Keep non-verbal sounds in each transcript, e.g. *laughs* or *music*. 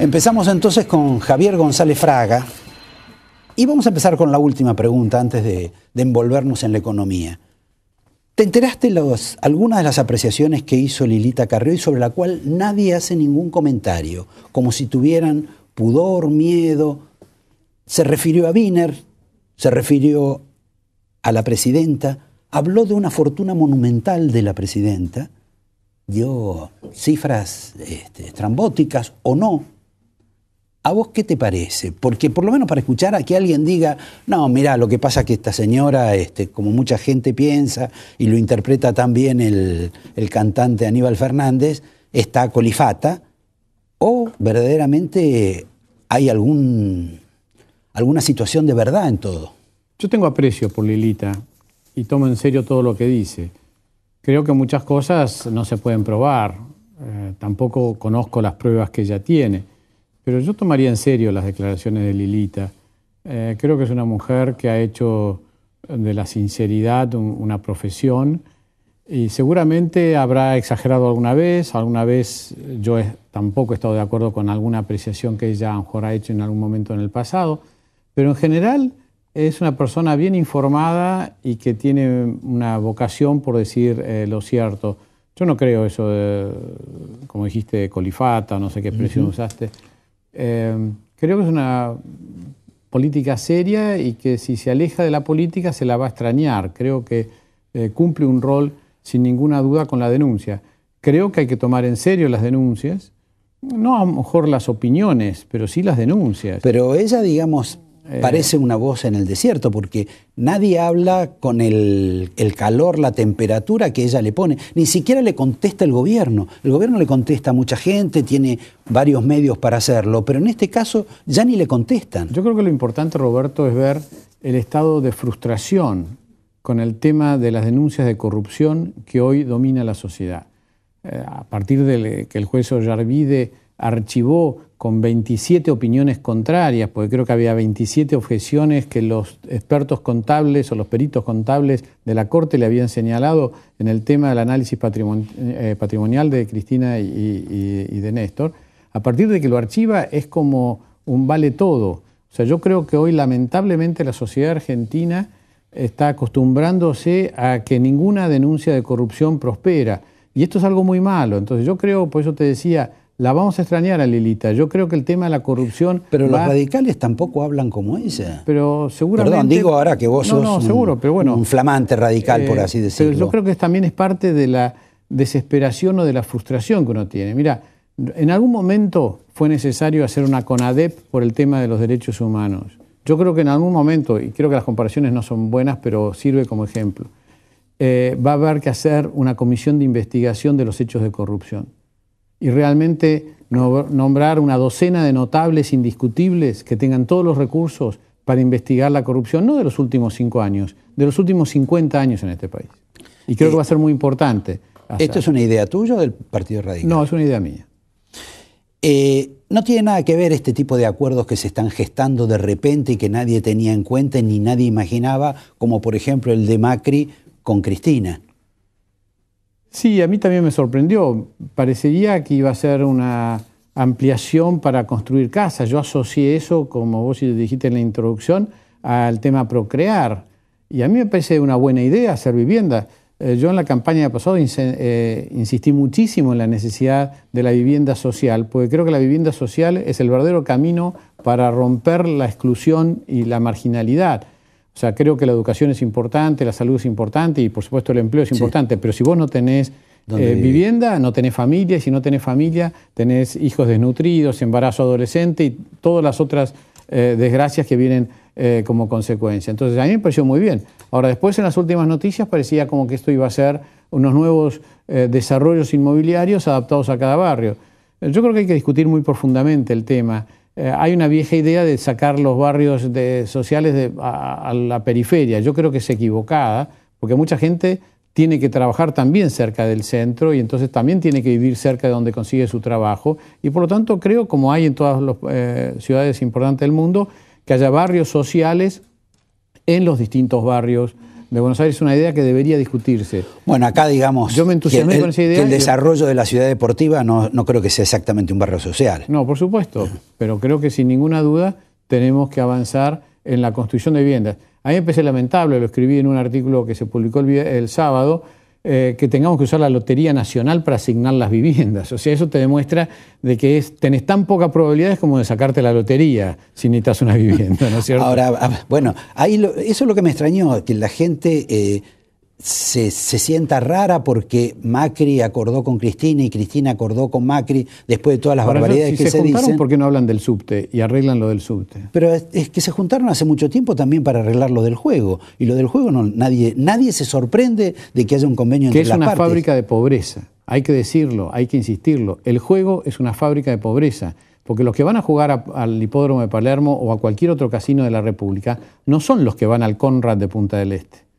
Empezamos entonces con Javier González Fraga y vamos a empezar con la última pregunta antes de, envolvernos en la economía. ¿Te enteraste de algunas de las apreciaciones que hizo Lilita Carrió y sobre la cual nadie hace ningún comentario, como si tuvieran pudor, miedo? Se refirió a Wiener, se refirió a la presidenta, habló de una fortuna monumental de la presidenta, dio cifras este, estrambóticas o no, ¿A vos qué te parece? Porque por lo menos para escuchar a que alguien diga, no, mira, lo que pasa es que esta señora, este, como mucha gente piensa, y lo interpreta también el, el cantante Aníbal Fernández, está colifata, o verdaderamente hay algún, alguna situación de verdad en todo. Yo tengo aprecio por Lilita y tomo en serio todo lo que dice. Creo que muchas cosas no se pueden probar, eh, tampoco conozco las pruebas que ella tiene. Pero yo tomaría en serio las declaraciones de Lilita. Eh, creo que es una mujer que ha hecho de la sinceridad una profesión y seguramente habrá exagerado alguna vez, alguna vez yo tampoco he estado de acuerdo con alguna apreciación que ella a lo mejor ha hecho en algún momento en el pasado, pero en general es una persona bien informada y que tiene una vocación por decir eh, lo cierto. Yo no creo eso, de, como dijiste, colifata, no sé qué expresión usaste. Eh, creo que es una política seria y que si se aleja de la política se la va a extrañar. Creo que eh, cumple un rol sin ninguna duda con la denuncia. Creo que hay que tomar en serio las denuncias, no a lo mejor las opiniones, pero sí las denuncias. Pero ella, digamos, eh. Parece una voz en el desierto, porque nadie habla con el, calor, la temperatura que ella le pone. Ni siquiera le contesta el gobierno. El gobierno le contesta a mucha gente, tiene varios medios para hacerlo, pero en este caso ya ni le contestan. Yo creo que lo importante, Roberto, es ver el estado de frustración con el tema de las denuncias de corrupción que hoy domina la sociedad. Eh, a partir de que el juez Ollarvide archivó con 27 opiniones contrarias, porque creo que había 27 objeciones que los expertos contables o los peritos contables de la Corte le habían señalado en el tema del análisis eh, patrimonial de Cristina y, de Néstor. A partir de que lo archiva es como un vale todo. O sea, yo creo que hoy lamentablemente la sociedad argentina está acostumbrándose a que ninguna denuncia de corrupción prospera. Y esto es algo muy malo. Entonces yo creo, por eso te decía, la vamos a extrañar a Lilita. Yo creo que el tema de la corrupción. Pero los radicales tampoco hablan como ella. Pero seguramente. Perdón, digo ahora que vos sos un, flamante radical, por así eh, decirlo. yo creo que también es parte de la desesperación o de la frustración que uno tiene. Mira, en algún momento fue necesario hacer una CONADEP por el tema de los derechos humanos. Yo creo que en algún momento, y creo que las comparaciones no son buenas, pero sirve como ejemplo, eh, va a haber que hacer una comisión de investigación de los hechos de corrupción y realmente nombrar una docena de notables indiscutibles que tengan todos los recursos para investigar la corrupción, no de los últimos cinco años, de los últimos 50 años en este país. Y creo que va a ser muy importante. ¿Esto es una idea tuya o del Partido Radical? No, es una idea mía. Eh, no tiene nada que ver este tipo de acuerdos que se están gestando de repente y que nadie tenía en cuenta ni nadie imaginaba, como por ejemplo el de Macri con Cristina. Sí, a mí también me sorprendió. Parecería que iba a ser una ampliación para construir casas. Yo asocié eso, como vos dijiste en la introducción, al tema procrear. Y a mí me parece una buena idea hacer vivienda. Eh, yo en la campaña pasada pasado eh, insistí muchísimo en la necesidad de la vivienda social, porque creo que la vivienda social es el verdadero camino para romper la exclusión y la marginalidad. O sea, creo que la educación es importante, la salud es importante y por supuesto el empleo es importante, pero si vos no tenés eh, vivienda, no tenés familia, y si no tenés familia, tenés hijos desnutridos, embarazo adolescente y todas las otras eh, desgracias que vienen eh, como consecuencia. Entonces, a mí me pareció muy bien. Ahora, después en las últimas noticias parecía como que esto iba a ser unos nuevos desarrollos inmobiliarios adaptados a cada barrio. Yo creo que hay que discutir muy profundamente el tema. Eh, hay una vieja idea de sacar los barrios de, sociales a, la periferia. Yo creo que es equivocada, porque mucha gente tiene que trabajar también cerca del centro y entonces también tiene que vivir cerca de donde consigue su trabajo. Y por lo tanto creo, como hay en todas las eh, ciudades importantes del mundo, que haya barrios sociales en los distintos barrios de Buenos Aires es una idea que debería discutirse. Bueno, acá digamos que, el, desarrollo de la ciudad deportiva no, no creo que sea exactamente un barrio social. No, por supuesto, *laughs* pero creo que sin ninguna duda tenemos que avanzar en la construcción de viviendas. A mí lamentable, lo escribí en un artículo que se publicó el sábado, eh, que tengamos que usar la Lotería Nacional para asignar las viviendas. O sea, eso te demuestra de que tenés tan pocas probabilidades como de sacarte la lotería si necesitas una vivienda, ¿no es cierto? Ahora, bueno, ahí eso es lo que me extrañó, que la gente... Eh, se, sienta rara porque Macri acordó con Cristina y Cristina acordó con Macri después de todas las barbaridades que se, se juntaron, ¿Por qué no hablan del subte y arreglan lo del subte? Pero es, que se juntaron hace mucho tiempo también para arreglar lo del juego. Y lo del juego no, nadie, nadie se sorprende de que haya un convenio entre las partes. Que es una fábrica de pobreza. Hay que decirlo, hay que insistirlo. El juego es una fábrica de pobreza. Porque los que van a jugar al hipódromo de Palermo o a cualquier otro casino de la República no son los que van al Conrad de Punta del Este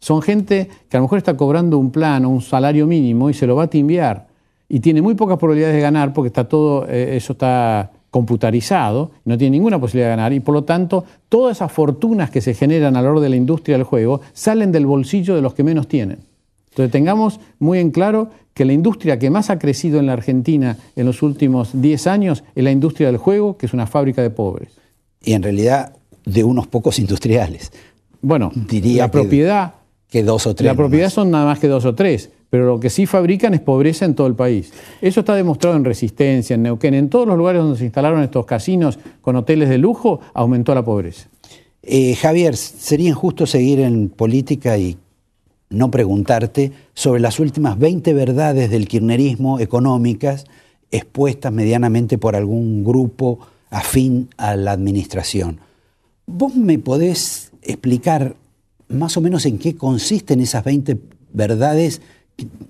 son gente que a lo mejor está cobrando un plano, un salario mínimo y se lo va a timbiar. Y tiene muy pocas probabilidades de ganar porque está todo, eh, eso está computarizado, no tiene ninguna posibilidad de ganar y por lo tanto todas esas fortunas que se generan a lo largo de la industria del juego salen del bolsillo de los que menos tienen. Entonces tengamos muy en claro que la industria que más ha crecido en la Argentina en los últimos 10 años es la industria del juego, que es una fábrica de pobres. Y en realidad de unos pocos industriales. Bueno, Diría la propiedad dos o tres. La propiedad son nada más que dos o tres, pero lo que sí fabrican es pobreza en todo el país. Eso está demostrado en Resistencia, en Neuquén, en todos los lugares donde se instalaron estos casinos con hoteles de lujo, aumentó la pobreza. Eh, Javier, sería injusto seguir en política y no preguntarte sobre las últimas 20 verdades del kirchnerismo económicas expuestas medianamente por algún grupo afín a la administración. ¿Vos me podés explicar más o menos en qué consisten esas 20 verdades,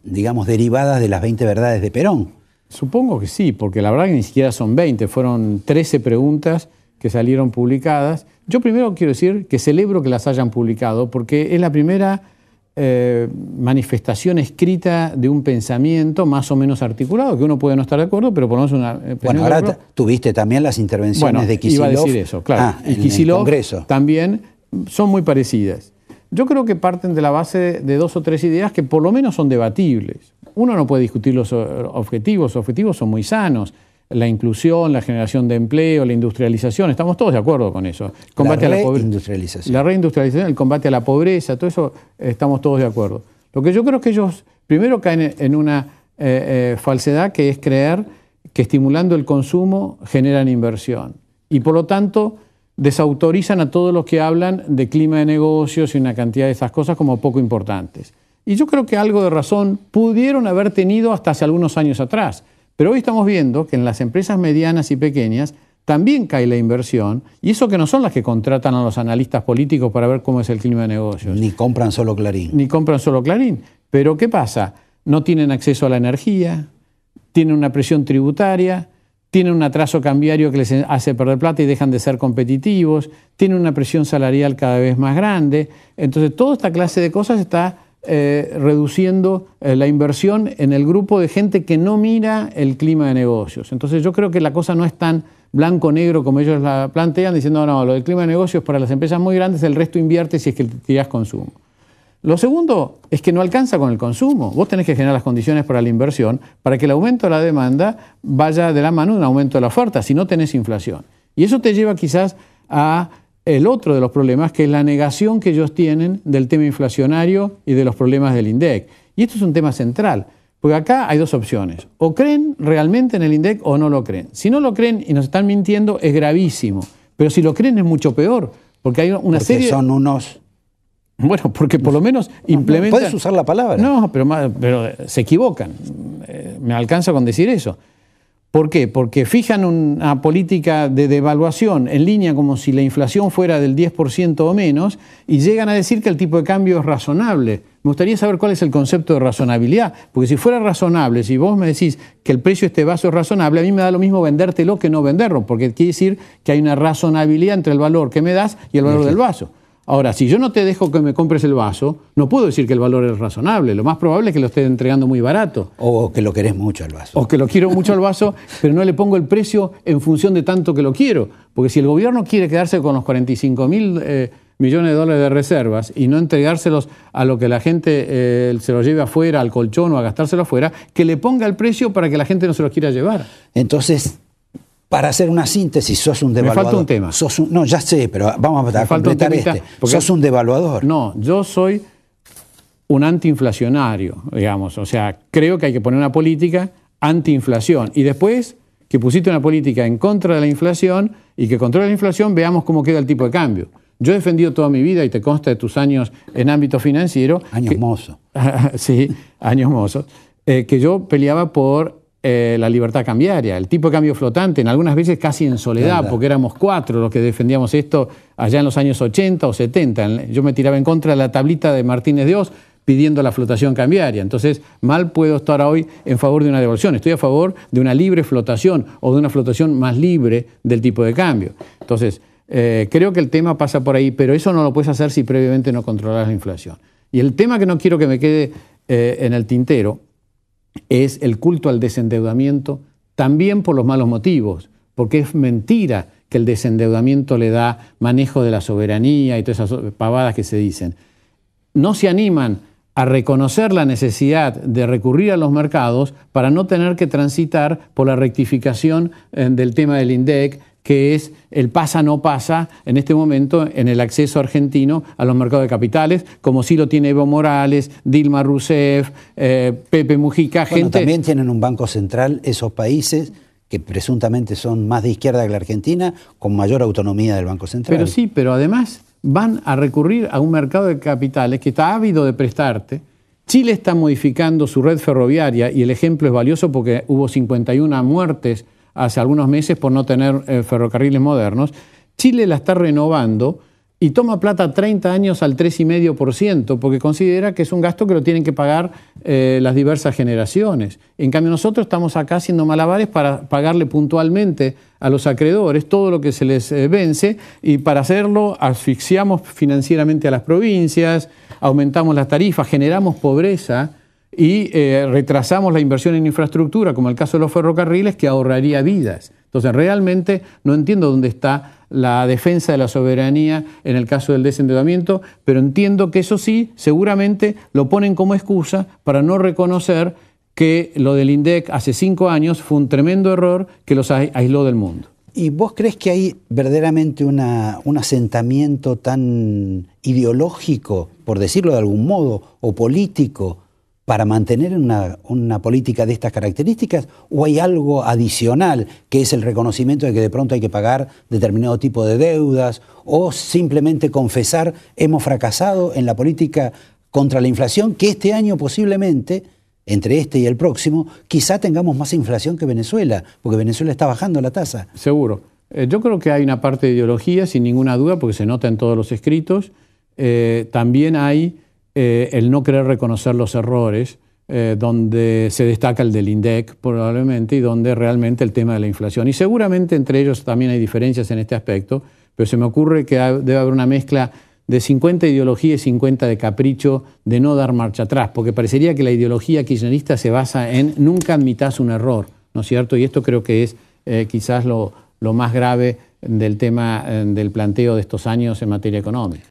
digamos, derivadas de las 20 verdades de Perón. Supongo que sí, porque la verdad que ni siquiera son 20, fueron 13 preguntas que salieron publicadas. Yo primero quiero decir que celebro que las hayan publicado, porque es la primera eh, manifestación escrita de un pensamiento más o menos articulado, que uno puede no estar de acuerdo, pero por lo menos una... Eh, bueno, ahora tuviste también las intervenciones de Quisilo. Iba a decir eso, claro. Ah, también son muy parecidas. Yo creo que parten de la base de dos o tres ideas que por lo menos son debatibles. Uno no puede discutir los eh, objetivos, los objetivos son muy sanos. La inclusión, la generación de empleo, la industrialización, estamos todos de acuerdo con eso. Combate la reindustrialización. La reindustrialización, el combate a la pobreza, todo eso estamos todos de acuerdo. Lo que yo creo es que ellos primero caen en una eh, eh, falsedad que es creer que estimulando el consumo generan inversión. Y por lo tanto desautorizan a todos los que hablan de clima de negocios y una cantidad de esas cosas como poco importantes. Y yo creo que algo de razón pudieron haber tenido hasta hace algunos años atrás. Pero hoy estamos viendo que en las empresas medianas y pequeñas también cae la inversión, y eso que no son las que contratan a los analistas políticos para ver cómo es el clima de negocios. Ni compran solo Clarín. Ni compran solo Clarín. Pero ¿qué pasa? No tienen acceso a la energía, tienen una presión tributaria, tienen un atraso cambiario que les hace perder plata y dejan de ser competitivos, tienen una presión salarial cada vez más grande. Entonces, toda esta clase de cosas está eh, reduciendo eh, la inversión en el grupo de gente que no mira el clima de negocios. Entonces yo creo que la cosa no es tan blanco-negro como ellos la plantean, diciendo, no, lo del clima de negocios para las empresas muy grandes, el resto invierte si es que tiras consumo. Lo segundo es que no alcanza con el consumo. Vos tenés que generar las condiciones para la inversión para que el aumento de la demanda vaya de la mano un aumento de la oferta, si no tenés inflación. Y eso te lleva quizás a el otro de los problemas, que es la negación que ellos tienen del tema inflacionario y de los problemas del INDEC. Y esto es un tema central, porque acá hay dos opciones. O creen realmente en el INDEC o no lo creen. Si no lo creen y nos están mintiendo, es gravísimo. Pero si lo creen es mucho peor, porque hay una serie... Son unos bueno, porque por lo menos implementan. puedes usar la palabra. No, pero, se equivocan. Eh, me alcanza con decir eso. ¿Por qué? Porque fijan una política de devaluación en línea como si la inflación fuera del 10% o menos y llegan a decir que el tipo de cambio es razonable. Me gustaría saber cuál es el concepto de razonabilidad, porque si fuera razonable, si vos me decís que el precio de este vaso es razonable, a mí me da lo mismo vendértelo que no venderlo, porque quiere decir que hay una razonabilidad entre el valor que me das y el valor del vaso. Ahora, si yo no te dejo que me compres el vaso, no puedo decir que el valor es razonable. Lo más probable es que lo esté entregando muy barato. O que lo querés mucho al vaso. O que lo quiero mucho al vaso, *laughs* pero no le pongo el precio en función de tanto que lo quiero. Porque si el gobierno quiere quedarse con los 45 mil eh, millones de dólares de reservas y no entregárselos a lo que la gente eh, se los lleve afuera, al colchón o a gastárselo afuera, que le ponga el precio para que la gente no se los quiera llevar. Entonces, para hacer una síntesis, sos un devaluador. Me falta un tema. Sos un, no, ya sé, pero vamos a completar este. Porque sos un devaluador. No, yo soy un antiinflacionario, digamos. O sea, creo que hay que poner una política antiinflación. Y después que pusiste una política en contra de la inflación y que controla la inflación, veamos cómo queda el tipo de cambio. Yo he defendido toda mi vida, y te consta de tus años en ámbito financiero. Años mozos. *laughs* sí, años mozos. Eh, que yo peleaba por eh, la libertad cambiaria, el tipo de cambio flotante, en algunas veces casi en soledad, porque éramos cuatro los que defendíamos esto allá en los años 80 o 70. Yo me tiraba en contra de la tablita de Martínez de pidiendo la flotación cambiaria. Entonces, mal puedo estar hoy en favor de una devolución. Estoy a favor de una libre flotación o de una flotación más libre del tipo de cambio. Entonces, eh, creo que el tema pasa por ahí, pero eso no lo puedes hacer si previamente no controlas la inflación. Y el tema que no quiero que me quede eh, en el tintero es el culto al desendeudamiento también por los malos motivos, porque es mentira que el desendeudamiento le da manejo de la soberanía y todas esas pavadas que se dicen. No se animan a reconocer la necesidad de recurrir a los mercados para no tener que transitar por la rectificación eh, del tema del INDEC, que es el pasa no pasa en este momento en el acceso argentino a los mercados de capitales, como sí lo tiene Evo Morales, Dilma Rousseff, eh, Pepe Mujica, bueno, gente... También tienen un banco central esos países que presuntamente son más de izquierda que la Argentina, con mayor autonomía del Banco Central. Pero sí, pero además van a recurrir a un mercado de capitales que está ávido de prestarte, Chile está modificando su red ferroviaria y el ejemplo es valioso porque hubo 51 muertes hace algunos meses por no tener eh, ferrocarriles modernos. Chile la está renovando y toma plata 30 años al 3,5%, porque considera que es un gasto que lo tienen que pagar eh, las diversas generaciones. En cambio, nosotros estamos acá haciendo malabares para pagarle puntualmente a los acreedores todo lo que se les eh, vence y para hacerlo asfixiamos financieramente a las provincias, aumentamos las tarifas, generamos pobreza y eh, retrasamos la inversión en infraestructura, como el caso de los ferrocarriles, que ahorraría vidas. Entonces, realmente no entiendo dónde está la defensa de la soberanía en el caso del desendeudamiento, pero entiendo que eso sí, seguramente lo ponen como excusa para no reconocer que lo del INDEC hace cinco años fue un tremendo error que los aisló del mundo. ¿Y vos crees que hay verdaderamente un asentamiento tan ideológico, por decirlo de algún modo, o político para mantener una, política de estas características o hay algo adicional que es el reconocimiento de que de pronto hay que pagar determinado tipo de deudas o simplemente confesar hemos fracasado en la política contra la inflación que este año posiblemente entre este y el próximo, quizá tengamos más inflación que Venezuela, porque Venezuela está bajando la tasa. Seguro. Eh, yo creo que hay una parte de ideología, sin ninguna duda, porque se nota en todos los escritos. Eh, también hay eh, el no querer reconocer los errores, eh, donde se destaca el del INDEC probablemente y donde realmente el tema de la inflación. Y seguramente entre ellos también hay diferencias en este aspecto, pero se me ocurre que debe haber una mezcla de 50 ideologías y 50 de capricho de no dar marcha atrás, porque parecería que la ideología kirchnerista se basa en nunca admitas un error, ¿no es cierto? Y esto creo que es eh, quizás lo, más grave del tema del planteo de estos años en materia económica.